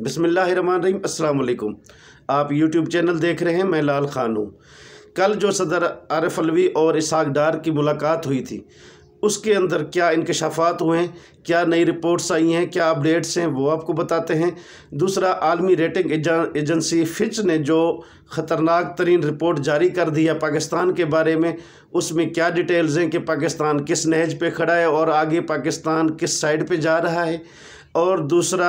बिसमीम् अल्लाम आप YouTube channel देख रहे हैं मैं लाल खान हूँ कल जो सदर आरफ अलवी और इसाक डार की मुलाकात हुई थी उसके अंदर क्या इंकशाफात हुए हैं क्या नई रिपोर्ट्स आई हैं क्या अपडेट्स हैं वो आपको बताते हैं दूसरा आलमी रेटिंग एजेंसी फिच ने जो ख़तरनाक तरीन रिपोर्ट जारी कर दिया पाकिस्तान के बारे में उसमें क्या डिटेल्स हैं कि पाकिस्तान किस नहज पर खड़ा है और आगे पाकिस्तान किस साइड पर जा रहा है और दूसरा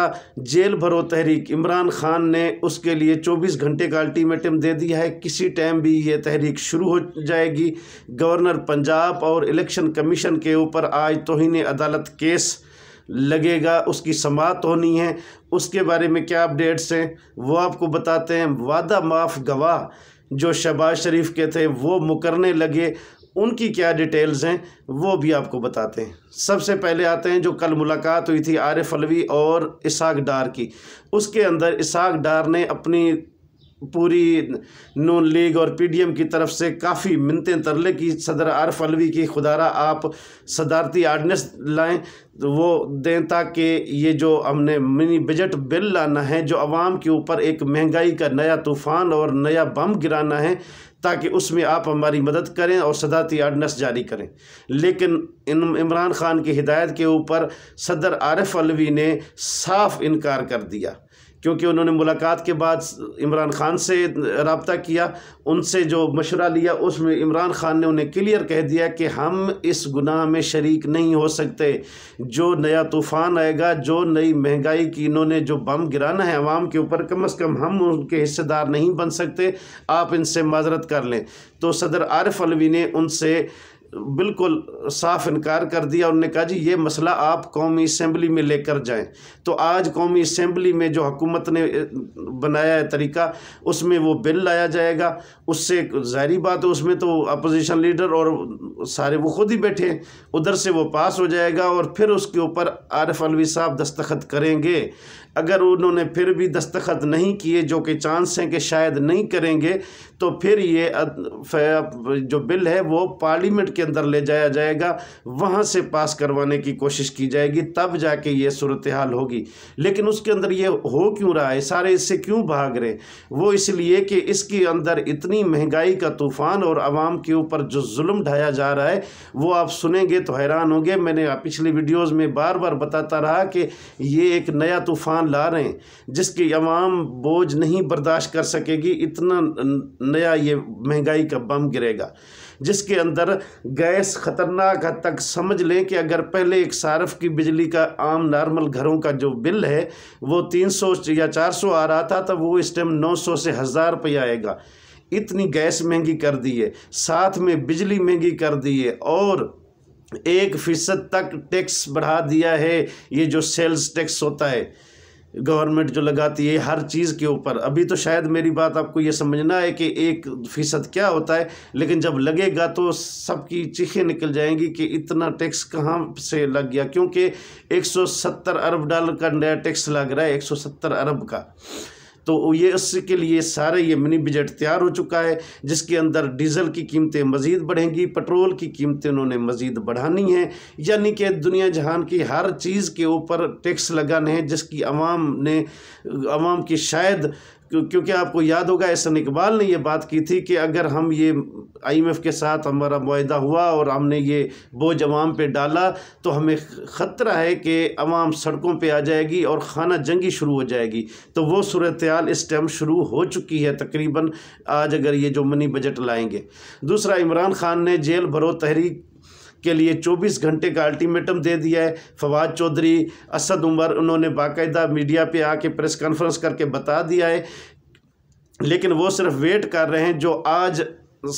जेल भरो तहरीक इमरान ख़ान ने उसके लिए 24 घंटे का अल्टीमेटम दे दिया है किसी टाइम भी ये तहरीक शुरू हो जाएगी गवर्नर पंजाब और इलेक्शन कमीशन के ऊपर आज तोहन अदालत केस लगेगा उसकी समात होनी है उसके बारे में क्या अपडेट्स हैं वो आपको बताते हैं वादा माफ़ गवाह जो शहबाज शरीफ के थे वो मुकरने लगे उनकी क्या डिटेल्स हैं वो भी आपको बताते हैं सबसे पहले आते हैं जो कल मुलाकात हुई थी आरिफ अलवी और इसाक डार की उसके अंदर इसाक डार ने अपनी पूरी नून लीग और पीडीएम की तरफ से काफ़ी मिनतें तरले की सदर आरफ अलवी की खुदारा आप सदारती आर्डनेस लाएं तो वो दें ताकि ये जो हमने मिनी बजट बिल लाना है जो आवाम के ऊपर एक महंगाई का नया तूफ़ान और नया बम गिराना है ताकि उसमें आप हमारी मदद करें और सदाती अडनस जारी करें लेकिन इन इमरान खान की हिदायत के ऊपर सदर आरफ अलवी ने साफ इनकार कर दिया क्योंकि उन्होंने मुलाकात के बाद इमरान खान से रबता किया उनसे जो मशवरा लिया उसमें इमरान खान ने उन्हें क्लियर कह दिया कि हम इस गुनाह में शरीक नहीं हो सकते जो नया तूफ़ान आएगा जो नई महंगाई की इन्होंने जो बम गिराना है आवाम के ऊपर कम अज़ कम हम उनके हिस्सेदार नहीं बन सकते आप इनसे माजरत कर लें तो सदर आरफ अलवी ने उनसे बिल्कुल साफ इनकार कर दिया उन्होंने कहा जी ये मसला आप कौमी असम्बली में लेकर जाएं तो आज कौमी असम्बली में जो हुकूमत ने बनाया है तरीका उसमें वो बिल लाया जाएगा उससे ज़ाहरी बात है उसमें तो अपोजिशन लीडर और सारे वो खुद ही बैठे हैं उधर से वो पास हो जाएगा और फिर उसके ऊपर आरफ अलवी साहब दस्तखत करेंगे अगर उन्होंने फिर भी दस्तखत नहीं किए जो कि चांस हैं कि शायद नहीं करेंगे तो फिर ये जो बिल है वो पार्लियामेंट के अंदर ले जाया जाएगा वहाँ से पास करवाने की कोशिश की जाएगी तब जाके ये सूरत हाल होगी लेकिन उसके अंदर ये हो क्यों रहा है सारे इससे क्यों भाग रहे वो इसलिए कि इसके अंदर इतनी महंगाई का तूफ़ान और आवाम के ऊपर जो जुल्म ढाया जा रहा है वो आप सुनेंगे तो हैरान होंगे मैंने पिछली वीडियोज़ में बार बार बताता रहा कि ये एक नया तूफ़ान ला रहे हैं जिसकी आवाम बोझ नहीं बर्दाश्त कर सकेगी इतना नया ये महंगाई का बम गिरेगा जिसके अंदर गैस ख़तरनाक हद तक समझ लें कि अगर पहले एक सार्फ की बिजली का आम नॉर्मल घरों का जो बिल है वो तीन सौ या चार सौ आ रहा था तब वो इस टाइम नौ सौ से हज़ार रुपया आएगा इतनी गैस महंगी कर दी है साथ में बिजली महंगी कर दी है और एक फ़ीसद तक टैक्स बढ़ा दिया है ये जो सेल्स टैक्स होता है गवर्नमेंट जो लगाती है हर चीज़ के ऊपर अभी तो शायद मेरी बात आपको ये समझना है कि एक फ़ीसद क्या होता है लेकिन जब लगेगा तो सबकी चीखें निकल जाएंगी कि इतना टैक्स कहाँ से लग गया क्योंकि 170 अरब डॉलर का नया टैक्स लग रहा है 170 अरब का तो ये इसके लिए सारे ये मिनी बजट तैयार हो चुका है जिसके अंदर डीजल की कीमतें मज़ीद बढ़ेंगी पेट्रोल की कीमतें उन्होंने मज़ीद बढ़ानी है यानी कि दुनिया जहान की हर चीज़ के ऊपर टैक्स लगाने हैं जिसकी आवाम ने आवाम की शायद क्योंकि आपको याद होगा एहसन इकबाल ने ये बात की थी कि अगर हम ये आईएमएफ के साथ हमारा माहा हुआ और हमने ये बोझ अवाम पे डाला तो हमें ख़तरा है कि अवाम सड़कों पे आ जाएगी और खाना जंगी शुरू हो जाएगी तो वो सूरत हाल इस टाइम शुरू हो चुकी है तकरीबन आज अगर ये जो मनी बजट लाएंगे दूसरा इमरान खान ने जेल भरो तहरीक के लिए 24 घंटे का अल्टीमेटम दे दिया है फवाद चौधरी असद उमर उन्होंने बाकायदा मीडिया पे आके प्रेस कॉन्फ्रेंस करके बता दिया है लेकिन वो सिर्फ वेट कर रहे हैं जो आज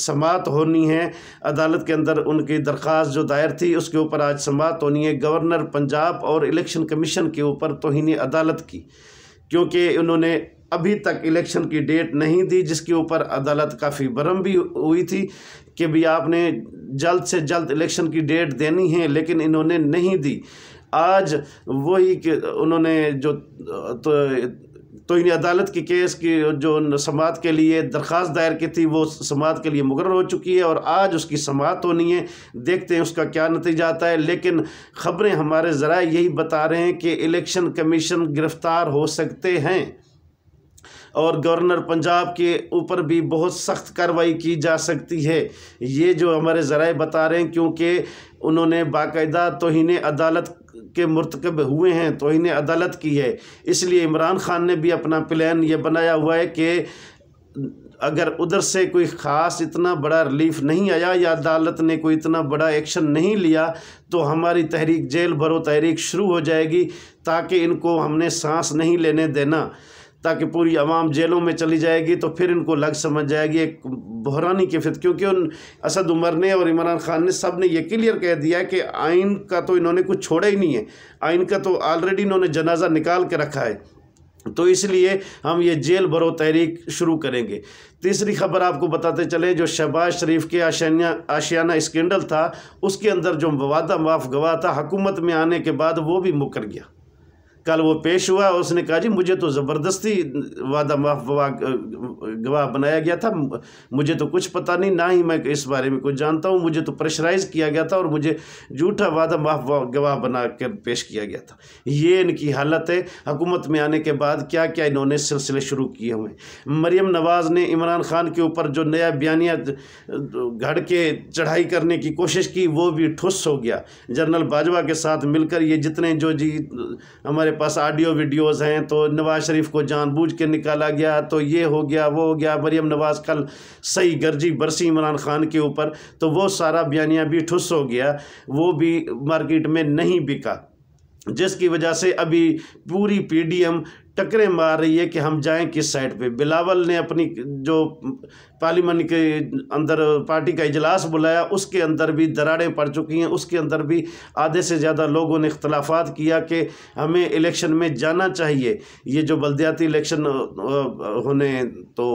समात होनी है अदालत के अंदर उनकी दरख्वास्त जो दायर थी उसके ऊपर आज समात होनी है गवर्नर पंजाब और इलेक्शन कमीशन के ऊपर तोहनी अदालत की क्योंकि उन्होंने अभी तक इलेक्शन की डेट नहीं दी जिसके ऊपर अदालत काफ़ी बरम भी हुई थी कि भी आपने जल्द से जल्द इलेक्शन की डेट देनी है लेकिन इन्होंने नहीं दी आज वही कि उन्होंने जो तो तो इन अदालत की केस की जो समात के लिए दरख्वास्त दायर की थी वो समात के लिए मुकर हो चुकी है और आज उसकी समात होनी है देखते हैं उसका क्या नतीजा आता है लेकिन ख़बरें हमारे ज़रा यही बता रहे हैं कि इलेक्शन कमीशन गिरफ़्तार हो सकते हैं और गवर्नर पंजाब के ऊपर भी बहुत सख्त कार्रवाई की जा सकती है ये जो हमारे ज़राए बता रहे हैं क्योंकि उन्होंने बाकायदा तोहन अदालत के मरतकब हुए हैं तोहन अदालत की है इसलिए इमरान खान ने भी अपना प्लान ये बनाया हुआ है कि अगर उधर से कोई ख़ास इतना बड़ा रिलीफ नहीं आया या अदालत ने कोई इतना बड़ा एक्शन नहीं लिया तो हमारी तहरीक जेल भरो तहरीक शुरू हो जाएगी ताकि इनको हमने सांस नहीं लेने देना ताकि पूरी आवाम जेलों में चली जाएगी तो फिर इनको लग समझ जाएगी एक बहरानी कैफियत क्योंकि उन असद उमर ने और इमरान खान ने सब ने यह क्लियर कह दिया कि आइन का तो इन्होंने कुछ छोड़ा ही नहीं है आइन का तो ऑलरेडी इन्होंने जनाजा निकाल के रखा है तो इसलिए हम ये जेल भरो तहरीक शुरू करेंगे तीसरी खबर आपको बताते चले जो शहबाज शरीफ के आशियाना आशियाना स्कैंडल था उसके अंदर जो वादा माफ गवाह था हुकूमत में आने के बाद वो भी मुकर गया कल वो पेश हुआ उसने कहा जी मुझे तो ज़बरदस्ती वादा माफ गवाह बनाया गया था मुझे तो कुछ पता नहीं ना ही मैं इस बारे में कुछ जानता हूँ मुझे तो प्रेशराइज किया गया था और मुझे झूठा वादा माफ गवाह बना कर पेश किया गया था ये इनकी हालत है हकूमत में आने के बाद क्या क्या इन्होंने सिलसिले शुरू किए हुए मरियम नवाज़ ने इमरान खान के ऊपर जो नया बयानिया घड़ के चढ़ाई करने की कोशिश की वो भी ठुस हो गया जनरल बाजवा के साथ मिलकर ये जितने जो जी हमारे हमारे पास ऑडियो वीडियोस हैं तो नवाज़ शरीफ को जानबूझ के निकाला गया तो ये हो गया वो हो गया मरियम नवाज़ कल सही गर्जी बरसी इमरान खान के ऊपर तो वो सारा बयानिया भी ठुस हो गया वो भी मार्केट में नहीं बिका जिसकी वजह से अभी पूरी पीडीएम टकरे मार रही है कि हम जाएं किस साइड पे बिलावल ने अपनी जो पार्लियामेंट के अंदर पार्टी का इजलास बुलाया उसके अंदर भी दरारें पड़ चुकी हैं उसके अंदर भी आधे से ज़्यादा लोगों ने इख्तलाफात किया कि हमें इलेक्शन में जाना चाहिए ये जो बलदियाती इलेक्शन होने तो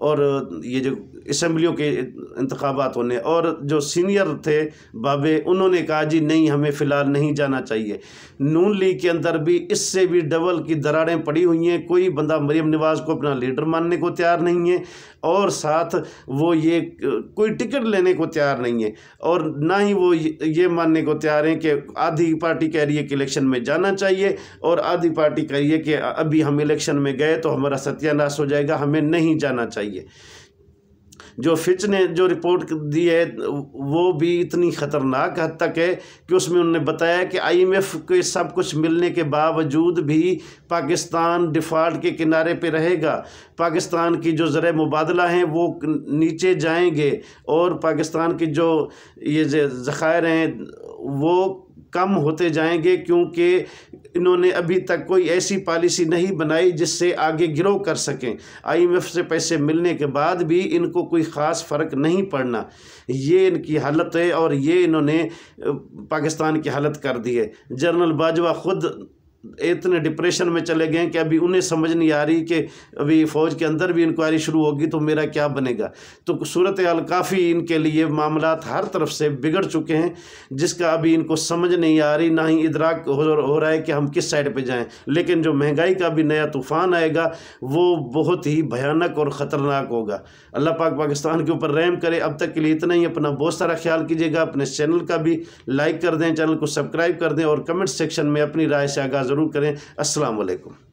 और ये जो इसम्बलियों के इंतबात होने और जो सीनियर थे बाबे उन्होंने कहा जी नहीं हमें फ़िलहाल नहीं जाना चाहिए नून लीग के अंदर भी इससे भी डबल की दरारें पड़ी खड़ी हुई हैं कोई बंदा मरियम नवाज़ को अपना लीडर मानने को तैयार नहीं है और साथ वो ये कोई टिकट लेने को तैयार नहीं है और ना ही वो ये मानने को तैयार हैं कि आधी पार्टी कह रही है कि इलेक्शन में जाना चाहिए और आधी पार्टी कह रही है कि अभी हम इलेक्शन में गए तो हमारा सत्यानाश हो जाएगा हमें नहीं जाना चाहिए जो फिच ने जो रिपोर्ट दी है वो भी इतनी ख़तरनाक हद तक है कि उसमें उन्होंने बताया कि आईएमएफ के सब कुछ मिलने के बावजूद भी पाकिस्तान डिफ़ॉल्ट के किनारे पे रहेगा पाकिस्तान की जो ज़र मुबादला हैं वो नीचे जाएंगे और पाकिस्तान की जो ये ज़ख़ायर हैं वो कम होते जाएंगे क्योंकि इन्होंने अभी तक कोई ऐसी पॉलिसी नहीं बनाई जिससे आगे ग्रो कर सकें आईएमएफ से पैसे मिलने के बाद भी इनको कोई ख़ास फ़र्क नहीं पड़ना ये इनकी हालत है और ये इन्होंने पाकिस्तान की हालत कर दी है जनरल बाजवा ख़ुद इतने डिप्रेशन में चले गए कि अभी उन्हें समझ नहीं आ रही कि अभी फ़ौज के अंदर भी इंक्वायरी शुरू होगी तो मेरा क्या बनेगा तो सूरत हाल काफ़ी इनके लिए मामला हर तरफ से बिगड़ चुके हैं जिसका अभी इनको समझ नहीं आ रही ना ही इदराक हो रहा है कि हम किस साइड पे जाएं लेकिन जो महंगाई का भी नया तूफ़ान आएगा वो बहुत ही भयानक और ख़तरनाक होगा अल्लाह पाक पाकिस्तान के ऊपर रहम करे अब तक के लिए इतना ही अपना बहुत सारा ख्याल कीजिएगा अपने चैनल का भी लाइक कर दें चैनल को सब्सक्राइब कर दें और कमेंट सेक्शन में अपनी राय से आगाज़ जरूर करें अस्सलाम